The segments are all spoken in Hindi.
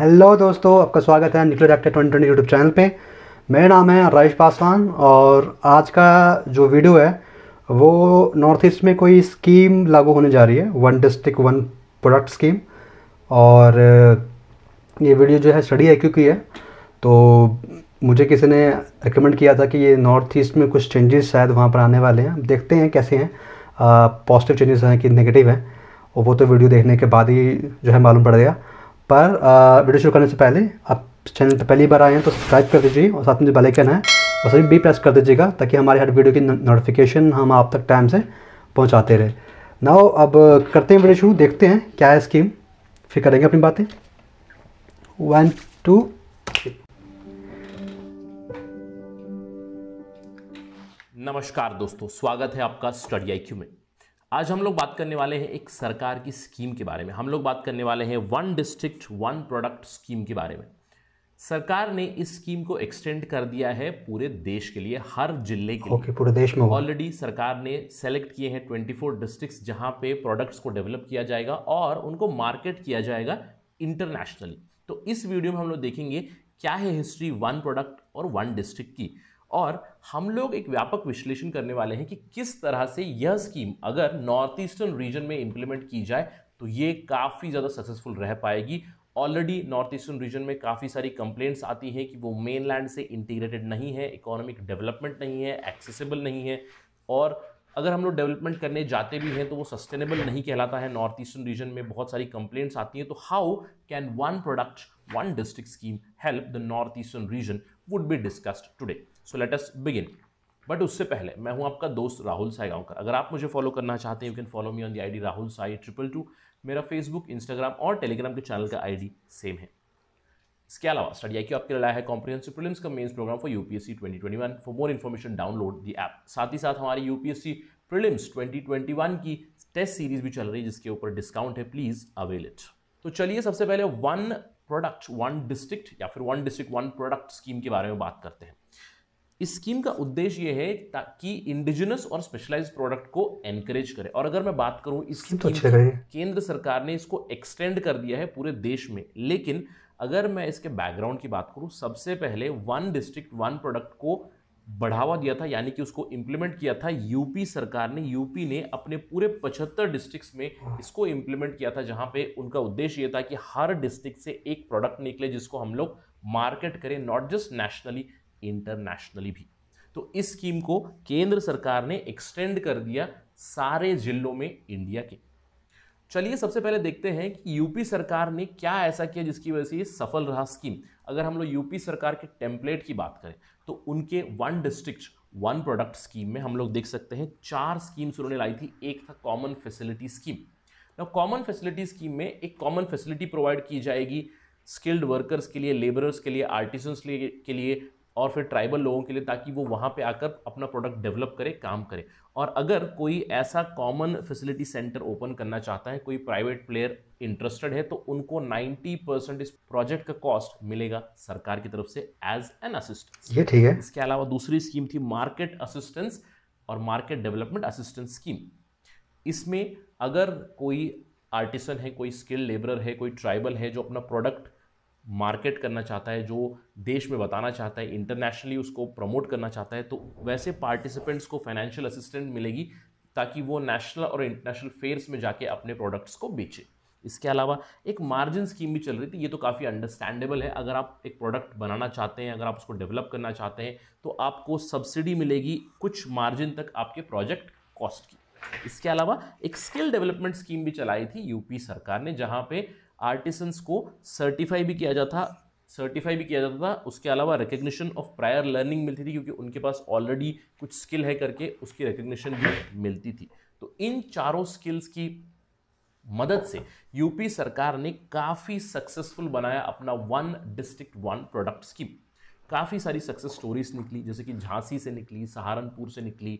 हेलो दोस्तों आपका स्वागत है निकलो doctor twenty twenty YouTube channel पे मेरा नाम है राजेश पासवान और आज का जो वीडियो है वो नॉर्थ ईस्ट में कोई स्कीम लागू होने जा रही है one district one product scheme और ये वीडियो जो है स्टडी आई क्योंकि है तो मुझे किसी ने रिकमेंड किया था कि ये नॉर्थ ईस्ट में कुछ चेंजेस शायद वहाँ पर आने वाले हैं देखते हैं कैसे हैं पॉजिटिव चेंजेस हैं कि नेगेटिव हैं और वो तो वीडियो देखने के बाद ही जो है मालूम पड़ गया पर वीडियो शुरू करने से पहले आप चैनल पर पहली बार आए हैं तो सब्सक्राइब कर दीजिए और साथ में जो बेलाइकन है उसे भी प्रेस कर दीजिएगा ताकि हमारे हर वीडियो की नोटिफिकेशन हम आप तक टाइम से पहुँचाते रहे नाओ अब करते हैं वीडियो शुरू देखते हैं क्या है स्कीम फिर करेंगे अपनी बातें वन टू नमस्कार दोस्तों स्वागत है आपका स्टडी आई में आज हम लोग बात करने वाले हैं एक सरकार की स्कीम के बारे में हम लोग बात करने वाले हैं one district one product scheme के बारे में सरकार ने इस स्कीम को एक्सटेंड कर दिया है पूरे देश के लिए हर जिले के okay, पूरे देश में ऑलरेडी सरकार ने सेलेक्ट किए हैं 24 डिस्ट्रिक्ट जहां पे प्रोडक्ट्स को डेवलप किया जाएगा और उनको मार्केट किया जाएगा इंटरनेशनली तो इस वीडियो में हम लोग देखेंगे क्या है हिस्ट्री वन प्रोडक्ट और वन डिस्ट्रिक्ट की और हम लोग एक व्यापक विश्लेषण करने वाले हैं कि किस तरह से यह स्कीम अगर नॉर्थ ईस्टर्न रीजन में इंप्लीमेंट की जाए तो ये काफ़ी ज़्यादा सक्सेसफुल रह पाएगी ऑलरेडी नॉर्थ ईस्टर्न रीजन में काफ़ी सारी कंप्लेंट्स आती हैं कि वो मेनलैंड से इंटीग्रेटेड नहीं है इकोनॉमिक डेवलपमेंट नहीं है एक्सेसिबल नहीं है और अगर हम लोग डेवलपमेंट करने जाते भी हैं तो वो सस्टेनेबल नहीं कहलाता है नॉर्थ ईस्टर्न रीजन में बहुत सारी कंप्लेंट्स आती हैं तो how can one product one district scheme help the north eastern region would be discussed today so let us begin but उससे पहले मैं हूं आपका दोस्त राहुल साई गांवकर अगर आप मुझे फॉलो करना चाहते हैं you can follow me on the D Rahul Sai triple two मेरा फेसबुक इंस्टाग्राम और टेलीग्राम के चैनल का आई डी सेम है इसके अलावा स्टडी आई आपके लाया है कॉम्प्रिहेंसिव प्रीलिम्स का mains programme for UPSC 2021 for more information download the app साथ ही साथ हमारी यूपीएससी प्रीलिम्स 2021 की टेस्ट सीरीज भी चल रही है जिसके ऊपर डिस्काउंट है प्लीज अवेल इट तो चलिए सबसे पहले वन प्रोडक्ट वन डिस्ट्रिक्ट या फिर one district one product scheme के बारे में बात करते हैं इस स्कीम का उद्देश्य यह है ताकि इंडिजिनस और स्पेशलाइज्ड प्रोडक्ट को एनकरेज करे और अगर मैं बात करूं इस स्कीम तो केंद्र सरकार ने इसको एक्सटेंड कर दिया है पूरे देश में लेकिन अगर मैं इसके बैकग्राउंड की बात करूँ सबसे पहले वन डिस्ट्रिक्ट वन प्रोडक्ट को बढ़ावा दिया था यानी कि उसको इम्प्लीमेंट किया था यूपी सरकार ने यूपी ने अपने पूरे पचहत्तर डिस्ट्रिक्ट्स में इसको इम्प्लीमेंट किया था जहाँ पे उनका उद्देश्य ये था कि हर डिस्ट्रिक्ट से एक प्रोडक्ट निकले जिसको हम लोग मार्केट करें नॉट जस्ट नेशनली इंटरनेशनली भी तो इस स्कीम को केंद्र सरकार ने एक्सटेंड कर दिया सारे जिलों में इंडिया के चलिए सबसे पहले देखते हैं कि यूपी सरकार ने क्या ऐसा किया जिसकी वजह से ये सफल रहा स्कीम अगर हम लोग यूपी सरकार के टेम्पलेट की बात करें तो उनके one district one product scheme में हम लोग देख सकते हैं चार स्कीम्स उन्होंने लाई थी एक था कॉमन फैसिलिटी स्कीम न कॉमन फैसिलिटी स्कीम में एक कॉमन फैसिलिटी प्रोवाइड की जाएगी स्किल्ड वर्कर्स के लिए लेबरर्स के लिए आर्टिसंस के लिए और फिर ट्राइबल लोगों के लिए ताकि वो वहाँ पे आकर अपना प्रोडक्ट डेवलप करे काम करे और अगर कोई ऐसा कॉमन फैसिलिटी सेंटर ओपन करना चाहता है कोई प्राइवेट प्लेयर इंटरेस्टेड है तो उनको 90 परसेंट इस प्रोजेक्ट का कॉस्ट मिलेगा सरकार की तरफ से एज एन असिस्टेंस ये ठीक है इसके अलावा दूसरी स्कीम थी मार्केट असिस्टेंस और मार्केट डेवलपमेंट असिस्टेंस स्कीम इसमें अगर कोई आर्टिसन है कोई स्किल लेबरर है कोई ट्राइबल है जो अपना प्रोडक्ट मार्केट करना चाहता है जो देश में बताना चाहता है इंटरनेशनली उसको प्रमोट करना चाहता है तो वैसे पार्टिसिपेंट्स को फाइनेंशियल असिस्टेंट मिलेगी ताकि वो नेशनल और इंटरनेशनल फेयर्स में जाके अपने प्रोडक्ट्स को बेचे इसके अलावा एक मार्जिन स्कीम भी चल रही थी ये तो काफ़ी अंडरस्टैंडेबल है अगर आप एक प्रोडक्ट बनाना चाहते हैं अगर आप उसको डेवलप करना चाहते हैं तो आपको सब्सिडी मिलेगी कुछ मार्जिन तक आपके प्रोजेक्ट कॉस्ट की इसके अलावा एक स्किल डेवलपमेंट स्कीम भी चलाई थी यूपी सरकार ने जहाँ पे आर्टिसंस को सर्टिफाई भी किया जाता सर्टिफाई भी किया जाता था उसके अलावा रिकग्निशन ऑफ प्रायर लर्निंग मिलती थी क्योंकि उनके पास ऑलरेडी कुछ स्किल है करके उसकी रिकग्निशन भी मिलती थी तो इन चारों स्किल्स की मदद से यूपी सरकार ने काफ़ी सक्सेसफुल बनाया अपना one district one product scheme काफ़ी सारी सक्सेस स्टोरीज निकली जैसे कि झांसी से निकली सहारनपुर से निकली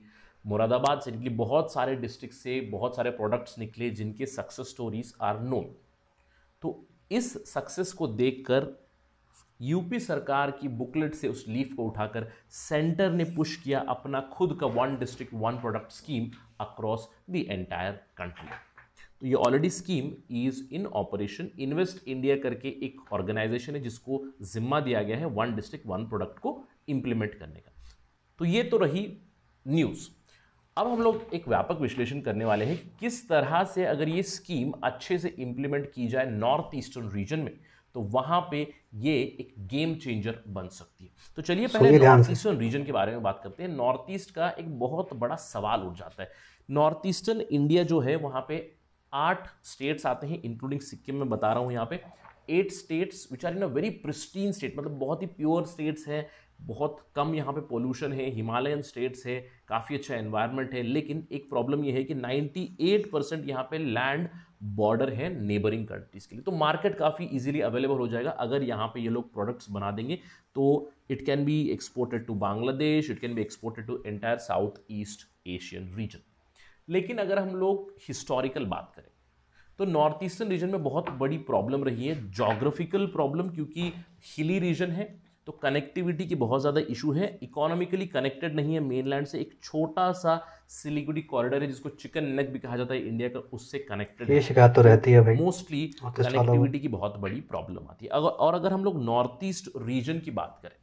मुरादाबाद से निकली बहुत सारे डिस्ट्रिक्ट से बहुत सारे प्रोडक्ट्स निकले जिनके सक्सेस स्टोरीज आर नोन तो इस सक्सेस को देखकर यूपी सरकार की बुकलेट से उस लीफ को उठाकर सेंटर ने पुश किया अपना खुद का one district one product scheme across the entire country तो ये already scheme is in operation Invest India करके एक ऑर्गेनाइजेशन है जिसको जिम्मा दिया गया है वन डिस्ट्रिक्ट वन प्रोडक्ट को इंप्लीमेंट करने का तो ये तो रही न्यूज़ अब हम लोग एक व्यापक विश्लेषण करने वाले हैं कि किस तरह से अगर ये स्कीम अच्छे से इम्प्लीमेंट की जाए नॉर्थ ईस्टर्न रीजन में तो वहाँ पे ये एक गेम चेंजर बन सकती है तो चलिए पहले नॉर्थ ईस्टर्न रीजन के बारे में बात करते हैं नॉर्थ ईस्ट का एक बहुत बड़ा सवाल उठ जाता है नॉर्थ ईस्टर्न इंडिया जो है वहाँ पे आठ स्टेट्स आते हैं इंक्लूडिंग सिक्किम में बता रहा हूँ यहाँ पे eight states which are in a very pristine state मतलब बहुत ही प्योर स्टेट्स हैं बहुत कम यहाँ पे पोल्यूशन है हिमालयन स्टेट्स है काफ़ी अच्छा एनवायरनमेंट है लेकिन एक प्रॉब्लम ये है कि 98 परसेंट यहाँ पे लैंड बॉर्डर है नेबरिंग कंट्रीज़ के लिए तो मार्केट काफ़ी इजीली अवेलेबल हो जाएगा अगर यहाँ पे ये लोग प्रोडक्ट्स बना देंगे तो it can be exported to Bangladesh it can be exported to entire South East Asian region लेकिन अगर हम लोग हिस्टोरिकल बात करें तो नॉर्थ ईस्टर्न रीजन में बहुत बड़ी प्रॉब्लम रही है जोग्राफिकल प्रॉब्लम क्योंकि हिली रीजन है तो कनेक्टिविटी की बहुत ज़्यादा इशू है इकोनॉमिकली कनेक्टेड नहीं है मेनलैंड से एक छोटा सा सिलीगुड़ी कॉरिडोर है जिसको चिकन नेक भी कहा जाता है इंडिया का उससे कनेक्टेड ये शिकायत तो रहती है भाई मोस्टली तो कनेक्टिविटी की बहुत बड़ी प्रॉब्लम आती है अगर और अगर हम लोग नॉर्थ ईस्ट रीजन की बात करें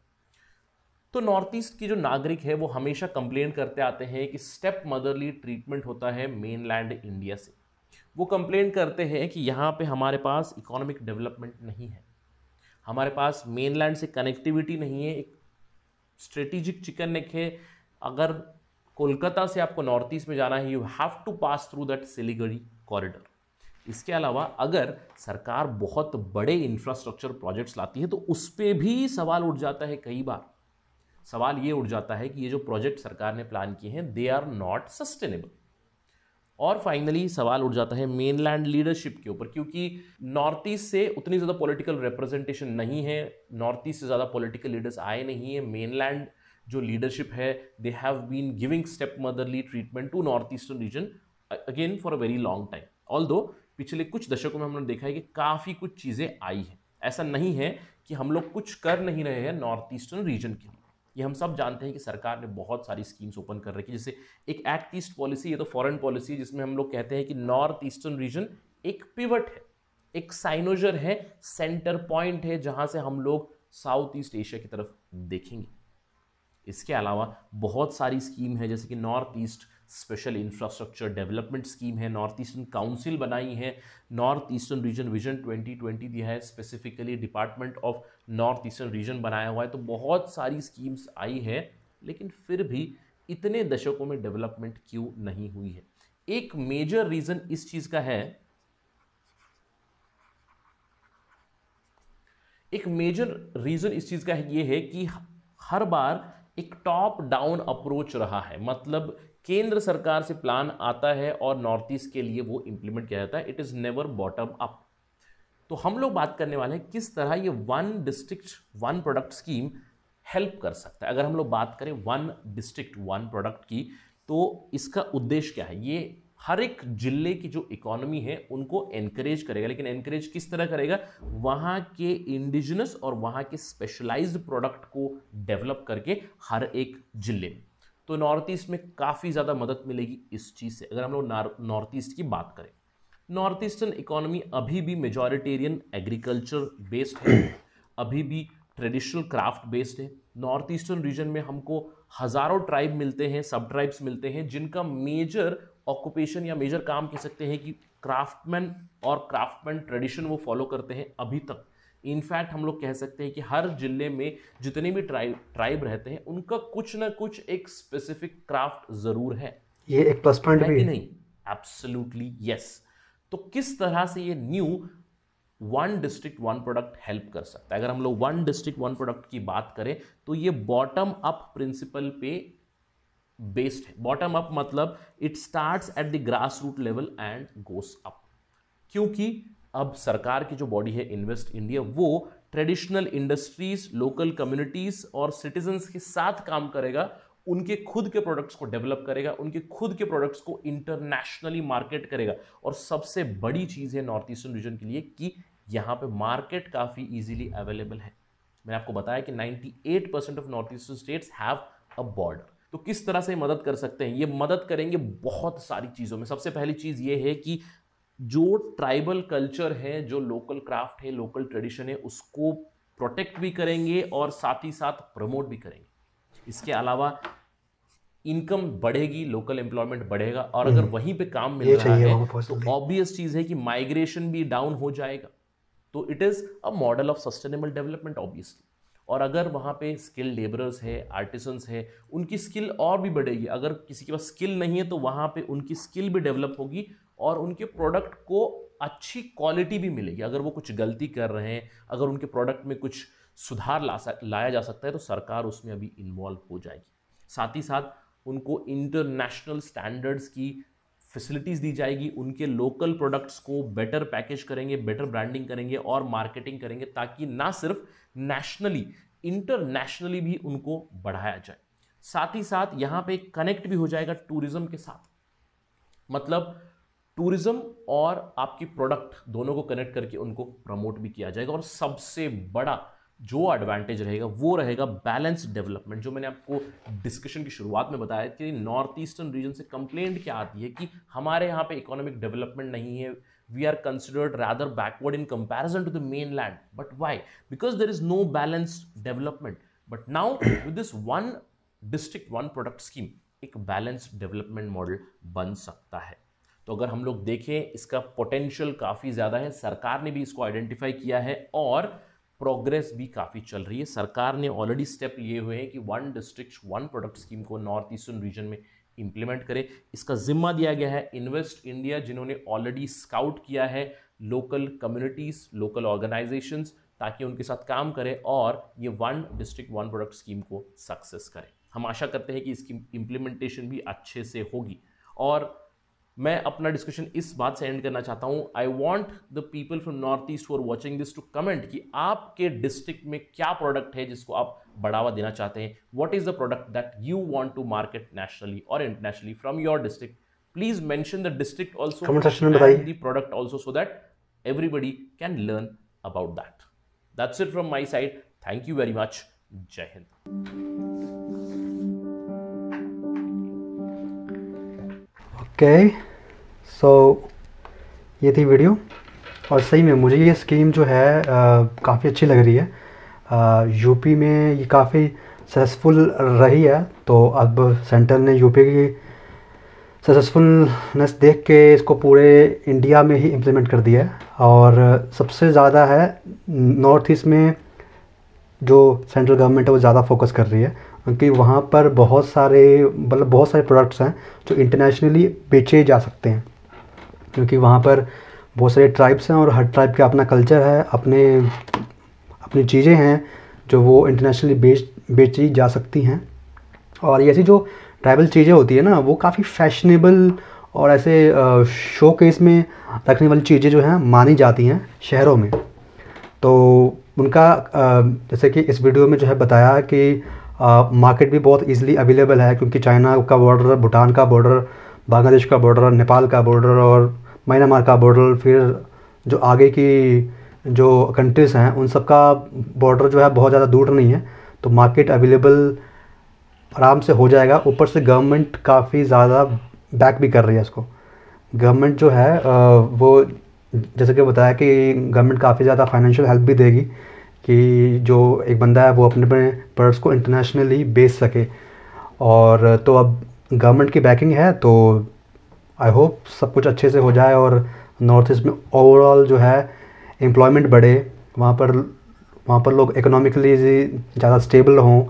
तो नॉर्थ ईस्ट की जो नागरिक है वो हमेशा कंप्लेन करते आते हैं कि स्टेप मदरली ट्रीटमेंट होता है मेनलैंड इंडिया से वो कंप्लेन करते हैं कि यहाँ पे हमारे पास इकोनॉमिक डेवलपमेंट नहीं है हमारे पास मेनलैंड से कनेक्टिविटी नहीं है एक स्ट्रेटिजिक चिकन नेक है अगर कोलकाता से आपको नॉर्थ ईस्ट में जाना है you have to pass through that Siliguri corridor इसके अलावा अगर सरकार बहुत बड़े इंफ्रास्ट्रक्चर प्रोजेक्ट्स लाती है तो उस पर भी सवाल उठ जाता है कई बार सवाल ये उठ जाता है कि ये जो प्रोजेक्ट सरकार ने प्लान किए हैं दे आर नॉट सस्टेनेबल और फाइनली सवाल उठ जाता है मेनलैंड लीडरशिप के ऊपर क्योंकि नॉर्थ ईस्ट से उतनी ज़्यादा पॉलिटिकल रिप्रेजेंटेशन नहीं है नॉर्थ ईस्ट से ज़्यादा पॉलिटिकल लीडर्स आए नहीं है मेनलैंड जो लीडरशिप है they have been giving step motherly treatment to north eastern region again for a very long time all पिछले कुछ दशकों में हमने देखा है कि काफ़ी कुछ चीज़ें आई हैं ऐसा नहीं है कि हम लोग कुछ कर नहीं रहे हैं नॉर्थ ईस्टर्न रीजन के लिए ये हम सब जानते हैं कि सरकार ने बहुत सारी स्कीम्स ओपन कर रखी है जैसे एक एक्ट ईस्ट पॉलिसी ये तो फॉरेन पॉलिसी जिसमें हम लोग कहते हैं कि नॉर्थ ईस्टर्न रीजन एक पिवट है एक साइनोजर है सेंटर पॉइंट है जहाँ से हम लोग साउथ ईस्ट एशिया की तरफ देखेंगे इसके अलावा बहुत सारी स्कीम है जैसे कि north east special infrastructure development scheme है नॉर्थ ईस्टर्न काउंसिल बनाई है नॉर्थ ईस्टर्न रीजन विजन 2020 दिया है specifically department of north eastern region बनाया हुआ है तो बहुत सारी स्कीम्स आई है लेकिन फिर भी इतने दशकों में डेवलपमेंट क्यों नहीं हुई है एक मेजर रीज़न इस चीज़ का है एक मेजर रीज़न इस चीज़ का है ये है कि हर बार एक टॉप डाउन अप्रोच रहा है मतलब केंद्र सरकार से प्लान आता है और नॉर्थ ईस्ट के लिए वो इम्प्लीमेंट किया जाता है it is never bottom up तो हम लोग बात करने वाले हैं किस तरह ये one district one product scheme help कर सकता है अगर हम लोग बात करें वन डिस्ट्रिक्ट वन प्रोडक्ट की तो इसका उद्देश्य क्या है ये हर एक जिले की जो इकोनॉमी है उनको एनकरेज करेगा लेकिन एनकरेज किस तरह करेगा वहाँ के इंडिजिनस और वहाँ के स्पेशलाइज्ड प्रोडक्ट को डेवलप करके हर एक जिले में तो नॉर्थ ईस्ट में काफ़ी ज़्यादा मदद मिलेगी इस चीज़ से अगर हम लोग नॉर्थ ईस्ट की बात करें नॉर्थ ईस्टर्न इकोनॉमी अभी भी मेजॉरिटेरियन एग्रीकल्चर बेस्ड है अभी भी ट्रेडिशनल क्राफ्ट बेस्ड है नॉर्थ ईस्टर्न रीजन में हमको हज़ारों ट्राइब मिलते हैं सब ट्राइब्स मिलते हैं जिनका मेजर ऑक्यूपेशन या मेजर काम कह सकते हैं कि क्राफ्टमैन और क्राफ्टमैन ट्रेडिशन वो फॉलो करते हैं अभी तक इनफैक्ट हम लोग कह सकते हैं कि हर जिले में जितने भी ट्राइब ट्राइब रहते हैं उनका कुछ ना कुछ एक स्पेसिफिक क्राफ्ट ज़रूर है ये एक प्लस पॉइंट भी नहीं एब्सोल्युटली यस तो किस तरह से ये new one district one product help कर सकता है अगर हम लोग वन डिस्ट्रिक्ट वन प्रोडक्ट की बात करें तो ये बॉटम अप प्रिंसिपल पे बेस्ड है बॉटम अप मतलब it starts at the grass root level and goes up क्योंकि अब सरकार की जो बॉडी है इन्वेस्ट इंडिया वो ट्रेडिशनल इंडस्ट्रीज लोकल कम्युनिटीज और सिटीजन्स के साथ काम करेगा उनके खुद के प्रोडक्ट्स को डेवलप करेगा उनके खुद के प्रोडक्ट्स को इंटरनेशनली मार्केट करेगा और सबसे बड़ी चीज़ है नॉर्थ ईस्टर्न रीजन के लिए कि यहाँ पे मार्केट काफ़ी इजीली अवेलेबल है मैंने आपको बताया कि 98 percent of north eastern states have a border तो किस तरह से मदद कर सकते हैं ये मदद करेंगे बहुत सारी चीज़ों में सबसे पहली चीज़ ये है कि जो ट्राइबल कल्चर है जो लोकल क्राफ्ट है लोकल ट्रेडिशन है उसको प्रोटेक्ट भी करेंगे और साथ ही साथ प्रमोट भी करेंगे इसके अलावा इनकम बढ़ेगी लोकल एम्प्लॉयमेंट बढ़ेगा और अगर हम्म। वहीं पे काम मिल रहा है तो ऑब्वियस चीज़ है कि माइग्रेशन भी डाउन हो जाएगा तो it is a model of sustainable development obviously और अगर वहाँ पे स्किल लेबरर्स है आर्टिसंस है उनकी स्किल और भी बढ़ेगी अगर किसी के पास स्किल नहीं है तो वहाँ पे उनकी स्किल भी डेवलप होगी और उनके प्रोडक्ट को अच्छी क्वालिटी भी मिलेगी अगर वो कुछ गलती कर रहे हैं अगर उनके प्रोडक्ट में कुछ सुधार ला लाया जा सकता है तो सरकार उसमें अभी इन्वॉल्व हो जाएगी साथ ही साथ उनको इंटरनेशनल स्टैंडर्ड्स की फैसिलिटीज़ दी जाएगी उनके लोकल प्रोडक्ट्स को बेटर पैकेज करेंगे बेटर ब्रांडिंग करेंगे और मार्केटिंग करेंगे ताकि ना सिर्फ नेशनली इंटरनेशनली भी उनको बढ़ाया जाए साथ ही साथ यहाँ पे कनेक्ट भी हो जाएगा टूरिज़्म के साथ मतलब टूरिज्म और आपकी प्रोडक्ट दोनों को कनेक्ट करके उनको प्रमोट भी किया जाएगा और सबसे बड़ा जो एडवांटेज रहेगा वो रहेगा बैलेंस डेवलपमेंट जो मैंने आपको डिस्कशन की शुरुआत में बताया कि नॉर्थ ईस्टर्न रीजन से कंप्लेंट क्या आती है कि हमारे यहाँ पे इकोनॉमिक डेवलपमेंट नहीं है we are considered rather backward in comparison to the mainland but why because there is no balanced development but now with this one district one product scheme एक बैलेंस्ड डेवलपमेंट मॉडल बन सकता है तो अगर हम लोग देखें इसका पोटेंशियल काफ़ी ज़्यादा है सरकार ने भी इसको आइडेंटिफाई किया है और प्रोग्रेस भी काफ़ी चल रही है सरकार ने ऑलरेडी स्टेप लिए हुए हैं कि one district one product scheme को नॉर्थ ईस्टर्न रीजन में इम्प्लीमेंट करें इसका जिम्मा दिया गया है इन्वेस्ट इंडिया जिन्होंने ऑलरेडी स्काउट किया है लोकल कम्युनिटीज़ लोकल ऑर्गेनाइजेशंस ताकि उनके साथ काम करें और ये one district one product scheme को सक्सेस करें हम आशा करते हैं कि इसकी इम्प्लीमेंटेशन भी अच्छे से होगी और मैं अपना डिस्कशन इस बात से एंड करना चाहता हूँ I want the people from north east for watching this to comment कि आपके डिस्ट्रिक्ट में क्या प्रोडक्ट है जिसको आप बढ़ावा देना चाहते हैं what is the product that you want to market nationally और internationally from your district please mention the district also the product also so that everybody can learn about that that's it from my side thank you very much Jai Hind okay so ये थी वीडियो और सही में मुझे ये स्कीम जो है काफ़ी अच्छी लग रही है यूपी में ये काफ़ी सक्सेसफुल रही है तो अब सेंटर ने यूपी की सक्सेसफुलनेस देख के इसको पूरे इंडिया में ही इम्प्लीमेंट कर दिया है और सबसे ज़्यादा है नॉर्थ ईस्ट में जो सेंट्रल गवर्नमेंट है वो ज़्यादा फोकस कर रही है कि वहाँ पर बहुत सारे मतलब बहुत सारे प्रोडक्ट्स हैं जो इंटरनेशनली बेचे जा सकते हैं क्योंकि वहाँ पर बहुत सारे ट्राइब्स हैं और हर ट्राइब का अपना कल्चर है अपने अपनी चीज़ें हैं जो वो इंटरनेशनली बेच बेची जा सकती हैं और ऐसी जो ट्राइबल चीज़ें होती है ना वो काफ़ी फैशनेबल और ऐसे शो केस में रखने वाली चीज़ें जो हैं मानी जाती हैं शहरों में तो उनका जैसे कि इस वीडियो में जो है बताया कि मार्केट भी बहुत ईजिली अवेलेबल है क्योंकि चाइना का बॉर्डर भूटान का बॉर्डर बांग्लादेश का बॉर्डर नेपाल का बॉर्डर और म्यांमार का बॉर्डर फिर जो आगे की जो कंट्रीज़ हैं उन सब का बॉर्डर जो है बहुत ज़्यादा दूर नहीं है तो मार्केट अवेलेबल आराम से हो जाएगा ऊपर से गवर्नमेंट काफ़ी ज़्यादा बैक भी कर रही है इसको गवर्नमेंट जो है वो जैसे कि बताया कि गवर्नमेंट काफ़ी ज़्यादा फाइनेंशियल हेल्प भी देगी कि जो एक बंदा है वो अपने अपने प्रोडक्ट्स को इंटरनेशनली बेच सके और तो अब गवर्नमेंट की बैकिंग है तो आई होप सब कुछ अच्छे से हो जाए और नॉर्थ ईस्ट में ओवरऑल जो है एम्प्लॉयमेंट बढ़े वहाँ पर वहाँ पर लोग इकोनॉमिकली ज़्यादा स्टेबल हों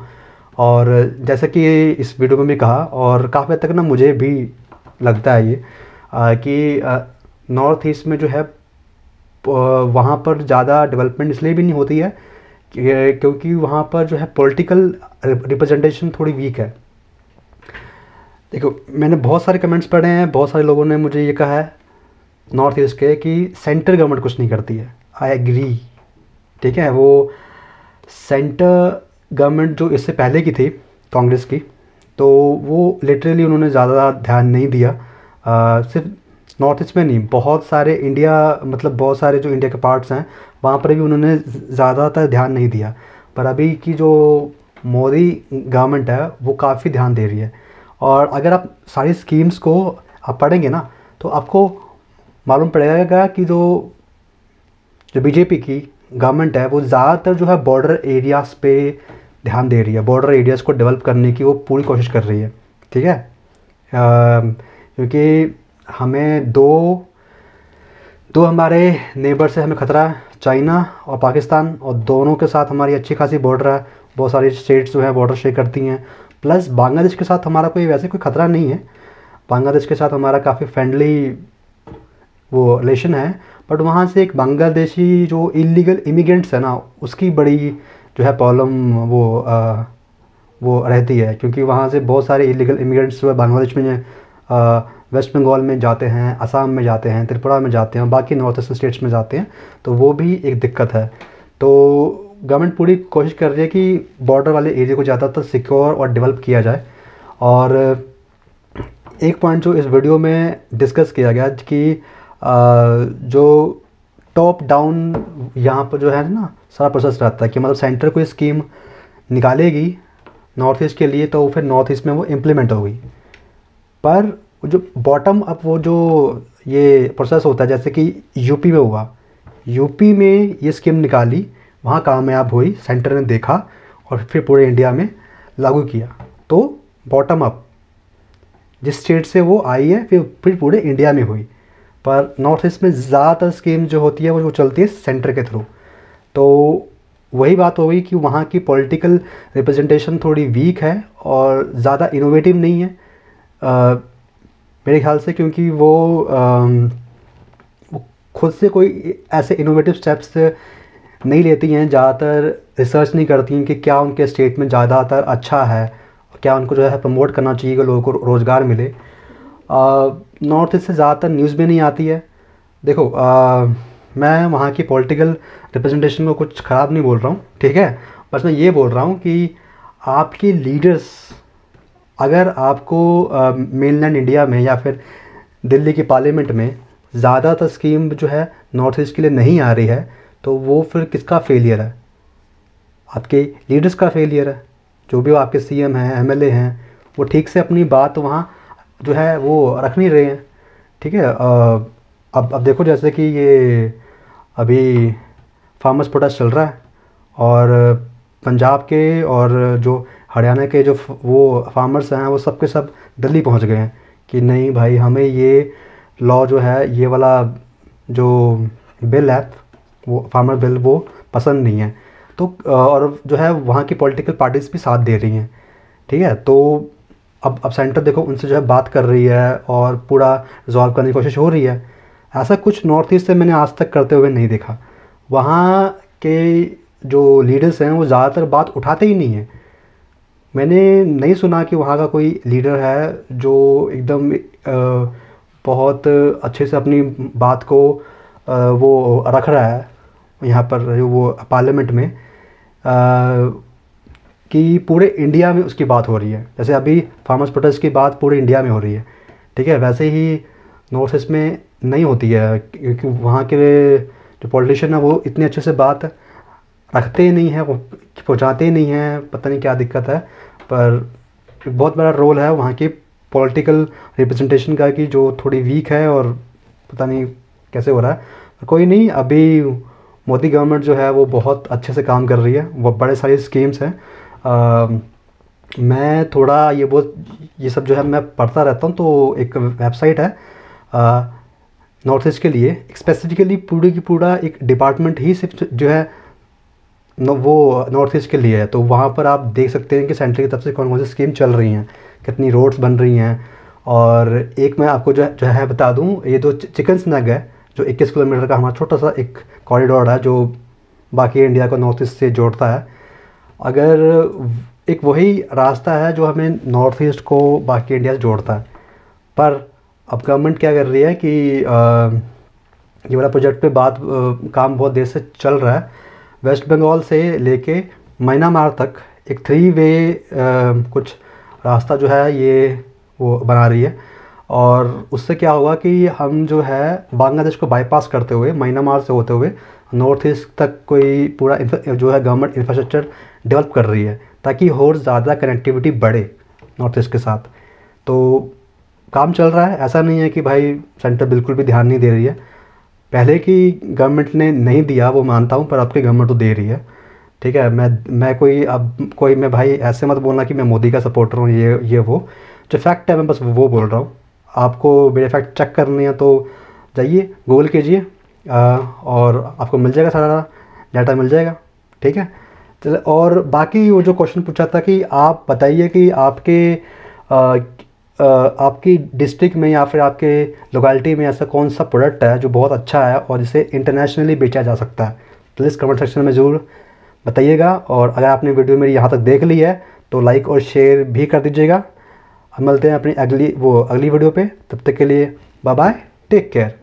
और जैसा कि इस वीडियो में भी कहा और काफ़ी हद तक ना मुझे भी लगता है ये आ, कि नॉर्थ ईस्ट में जो है वहाँ पर ज़्यादा डेवलपमेंट इसलिए भी नहीं होती है क्योंकि वहाँ पर जो है पॉलिटिकल रिप्रेजेंटेशन थोड़ी वीक है देखो मैंने बहुत सारे कमेंट्स पढ़े हैं बहुत सारे लोगों ने मुझे ये कहा है नॉर्थ ईस्ट के कि सेंटर गवर्नमेंट कुछ नहीं करती है आई एग्री ठीक है वो सेंटर गवर्नमेंट जो इससे पहले की थी कांग्रेस की तो वो लिटरली उन्होंने ज़्यादा ध्यान नहीं दिया आ, सिर्फ नॉर्थ ईस्ट में नहीं बहुत सारे इंडिया मतलब बहुत सारे जो इंडिया के पार्ट्स हैं वहाँ पर भी उन्होंने ज़्यादातर ध्यान नहीं दिया पर अभी की जो मोदी गवर्नमेंट है वो काफ़ी ध्यान दे रही है और अगर आप सारी स्कीम्स को आप पढ़ेंगे ना तो आपको मालूम पड़ेगा कि जो जो बीजेपी की गवर्नमेंट है वो ज़्यादातर जो है बॉर्डर एरियाज़ पे ध्यान दे रही है बॉर्डर एरियाज़ को डेवलप करने की वो पूरी कोशिश कर रही है ठीक है क्योंकि हमें दो दो हमारे नेबर से हमें ख़तरा है चाइना और पाकिस्तान और दोनों के साथ हमारी अच्छी खासी बॉर्डर है बहुत सारी स्टेट्स जो हैं बॉर्डर शेयर करती हैं प्लस बांग्लादेश के साथ हमारा कोई वैसे कोई ख़तरा नहीं है बांग्लादेश के साथ हमारा काफ़ी फ्रेंडली वो रिलेशन है बट वहाँ से एक बांग्लादेशी जो इलीगल इमिग्रेंट्स है ना उसकी बड़ी जो है प्रॉब्लम वो आ, वो रहती है क्योंकि वहाँ से बहुत सारे इलीगल इमिग्रेंट्स जो है बांग्लादेश में आ, वेस्ट बंगाल में जाते हैं असम में जाते हैं त्रिपुरा में जाते हैं बाकी नॉर्थ ईस्टर्न स्टेट्स में जाते हैं तो वो भी एक दिक्कत है तो गवर्नमेंट पूरी कोशिश कर रही है कि बॉर्डर वाले एरिया को ज़्यादातर सिक्योर और डेवलप किया जाए और एक पॉइंट जो इस वीडियो में डिस्कस किया गया कि जो टॉप डाउन यहाँ पर जो है ना सारा प्रोसेस रहता है कि मतलब सेंटर कोई स्कीम निकालेगी नॉर्थ ईस्ट के लिए तो फिर नॉर्थ ईस्ट में वो इम्प्लीमेंट होगी पर जो बॉटम अप वो जो ये प्रोसेस होता है जैसे कि यूपी में हुआ यूपी में ये स्कीम निकाली वहाँ कामयाब हुई सेंटर ने देखा और फिर पूरे इंडिया में लागू किया तो बॉटम अप जिस स्टेट से वो आई है फिर फिर पूरे इंडिया में हुई पर नॉर्थ ईस्ट में ज़्यादातर स्कीम जो होती है वो चलती है सेंटर के थ्रू तो वही बात हो गई कि वहाँ की पॉलिटिकल रिप्रेजेंटेशन थोड़ी वीक है और ज़्यादा इनोवेटिव नहीं है आ, मेरे ख्याल से क्योंकि वो, वो खुद से कोई ऐसे इनोवेटिव स्टेप्स नहीं लेती हैं ज़्यादातर रिसर्च नहीं करती हैं कि क्या उनके स्टेट में ज़्यादातर अच्छा है क्या उनको जो है प्रमोट करना चाहिए कि लोगों को रोज़गार मिले नॉर्थ ईस्ट से ज़्यादातर न्यूज़ में नहीं आती है देखो आ, मैं वहाँ की पॉलिटिकल रिप्रेजेंटेशन को कुछ ख़राब नहीं बोल रहा हूँ ठीक है बस मैं ये बोल रहा हूँ कि आपके लीडर्स अगर आपको मेन लैंड इंडिया में या फिर दिल्ली की पार्लियामेंट में ज़्यादातर स्कीम जो है नॉर्थ ईस्ट के लिए नहीं आ रही है तो वो फिर किसका फेलियर है आपके लीडर्स का फेलियर है जो भी आपके सी एम हैं एम हैं वो ठीक से अपनी बात वहाँ जो है वो रख नहीं रहे हैं ठीक है अब अब देखो जैसे कि ये अभी फार्मर्स प्रोटेस्ट चल रहा है और पंजाब के और जो हरियाणा के जो वो फार्मर्स हैं वो सब के सब दिल्ली पहुंच गए हैं कि नहीं भाई हमें ये लॉ जो है ये वाला जो बिल है वो फार्मर बिल वो पसंद नहीं है तो और जो है वहाँ की पॉलिटिकल पार्टीज़ भी साथ दे रही हैं ठीक है तो अब अब सेंटर देखो उनसे जो है बात कर रही है और पूरा रिजॉल्व करने की कोशिश हो रही है ऐसा कुछ नॉर्थ ईस्ट से मैंने आज तक करते हुए नहीं देखा वहाँ के जो लीडर्स हैं वो ज़्यादातर बात उठाते ही नहीं हैं मैंने नहीं सुना कि वहाँ का कोई लीडर है जो एकदम बहुत अच्छे से अपनी बात को वो रख रहा है यहाँ पर वो पार्लियामेंट में कि पूरे इंडिया में उसकी बात हो रही है जैसे अभी फार्मर्स प्रोटेस्ट की बात पूरे इंडिया में हो रही है ठीक है वैसे ही नॉर्थ ईस्ट में नहीं होती है क्योंकि वहाँ के जो पॉलिटिशन है वो इतने अच्छे से बात रखते नहीं हैं वो पहुँचाते नहीं हैं पता नहीं क्या दिक्कत है पर बहुत बड़ा रोल है वहाँ की पॉलिटिकल रिप्रेजेंटेशन का कि जो थोड़ी वीक है और पता नहीं कैसे हो रहा है कोई नहीं अभी मोदी गवर्नमेंट जो है वो बहुत अच्छे से काम कर रही है वो बड़े सारे स्कीम्स हैं मैं थोड़ा ये बहुत ये सब जो है मैं पढ़ता रहता हूँ तो एक वेबसाइट है नॉर्थ ईस्ट के लिए स्पेसिफिकली पूरी की पूरा एक डिपार्टमेंट ही सिर्फ जो है वो नॉर्थ ईस्ट के लिए है तो वहाँ पर आप देख सकते हैं कि सेंटर की तरफ से कौन कौन सी स्कीम चल रही हैं कितनी रोड्स बन रही हैं और एक मैं आपको जो जो है बता दूँ ये जो चिकन स्नैग है जो 21 किलोमीटर का हमारा छोटा सा एक कॉरिडोर है जो बाकी इंडिया को नॉर्थ ईस्ट से जोड़ता है अगर एक वही रास्ता है जो हमें नॉर्थ ईस्ट को बाकी इंडिया से जोड़ता है पर अब गवर्नमेंट क्या कर रही है कि आ, ये वाला प्रोजेक्ट पे बात आ, काम बहुत देर से चल रहा है वेस्ट बंगाल से लेके म्यांमार तक एक थ्री वे कुछ रास्ता जो है ये वो बना रही है और उससे क्या होगा कि हम जो है बांग्लादेश को बाईपास करते हुए म्यांमार से होते हुए नॉर्थ ईस्ट तक कोई पूरा जो है गवर्नमेंट इंफ्रास्ट्रक्चर डेवलप कर रही है ताकि और ज़्यादा कनेक्टिविटी बढ़े नॉर्थ ईस्ट के साथ तो काम चल रहा है ऐसा नहीं है कि भाई सेंटर बिल्कुल भी ध्यान नहीं दे रही है पहले की गवर्नमेंट ने नहीं दिया वो मानता हूँ पर आपकी गवर्नमेंट तो दे रही है ठीक है मैं मैं कोई अब कोई मैं भाई ऐसे मत बोलना कि मैं मोदी का सपोर्टर हूँ ये ये वो जो फैक्ट है मैं बस वो बोल रहा हूँ आपको मेरे फैक्ट चेक करने हैं तो जाइए गूगल कीजिए और आपको मिल जाएगा सारा डाटा मिल जाएगा ठीक है और बाकी वो जो क्वेश्चन पूछा था कि आप बताइए कि आपके आपकी डिस्ट्रिक्ट में या फिर आपके लोकेलिटी में ऐसा कौन सा प्रोडक्ट है जो बहुत अच्छा है और इसे इंटरनेशनली बेचा जा सकता है प्लीज़ कमेंट सेक्शन में ज़रूर बताइएगा और अगर आपने वीडियो मेरी यहाँ तक देख ली है तो लाइक और शेयर भी कर दीजिएगा मिलते हैं अपनी अगली वो अगली वीडियो पे तब तक के लिए बाय बाय टेक केयर